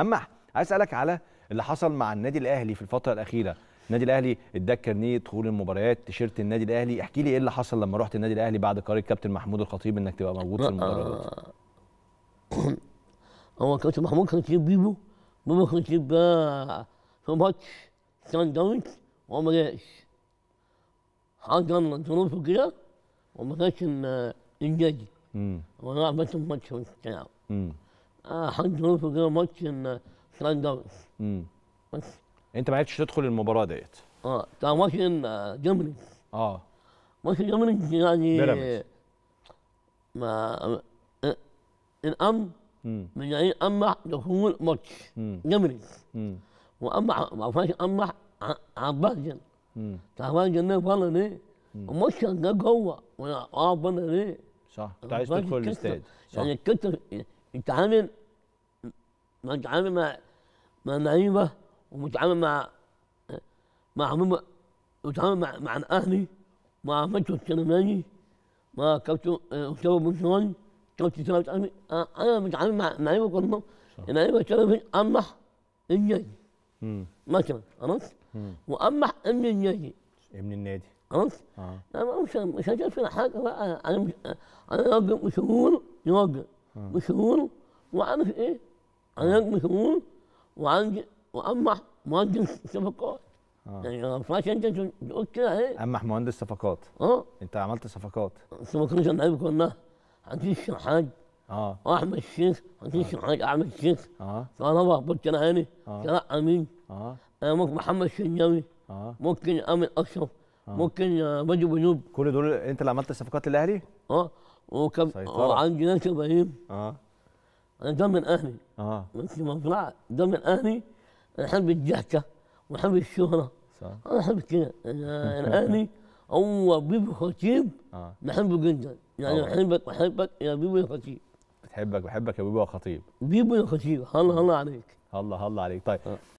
اما عايز اسالك على اللي حصل مع النادي الاهلي في الفتره الاخيره النادي الاهلي اداك كارنيه دخول المباريات تيشيرت النادي الاهلي احكي لي ايه اللي حصل لما رحت النادي الاهلي بعد قرار الكابتن محمود الخطيب انك تبقى موجود في المباراه آه، هو كابتن محمود كان يجيب بيبو بيبو كان يجيب في ماتش سان داونز وما جاش من ظروفه كده وما جاش النادي آه، وانا عملت ماتش في امم حد يوسف كده ماتش ستاند اوت بس انت ما عرفتش تدخل المباراه ديت اه بتاع ماتش جمرك اه ماتش جمرك يعني بيراميدز ما الامن من يعني امنح دخول ماتش جمرك وامنح ما فيش امنح عباس تعبان جنان فعلا ايه ماتش ده جوه وانا اقعد بره ليه؟ صح انت عايز تدخل الاستاد يعني الكتر يتعامل ما يتعامل مع مع معيبة ومتعامل مع مع عموما وتعامل مع مع الاهلي مع فتحي السليماني مع كابتن اسامه بن شوالي كابتن ثابت انا متعامل مع لعيبه كلهم لعيبه شرف امح النادي مثلا خلاص وامح ابن النادي ابن النادي خلاص؟ آه. مش مش هتفرق حاجه بقى انا انا راجل مشهور يوقف مشغول وعارف ايه انا مشغول وعندي وامح مهندس صفقات آه. يعني ما ينفعش انت تقول كده ايه امح مهندس صفقات اه انت عملت صفقات صفقات اللعيبه كلها عندي الشحات اه واحمد الشيخ عندي الشحات آه. احمد الشيخ اه كهرباء بوتر هاني اه شراء امين اه محمد الشناوي اه ممكن امين اشرف آه. ممكن وادي آه، بنوب كل دول انت اللي عملت صفقات للاهلي؟ اه وكم وعندي ناس ابراهيم اه انا دم الاهلي اه بس ما مطلع دم الاهلي احب الضحكه واحب الشهره صح انا احب كده الاهلي هو بيبو خطيب آه. بحبه جدا يعني بحبك بحبك يا يا خطيب بتحبك بحبك يا بيبو يا خطيب بيبو يا خطيب هلا هلا عليك هلا هلا عليك طيب آه.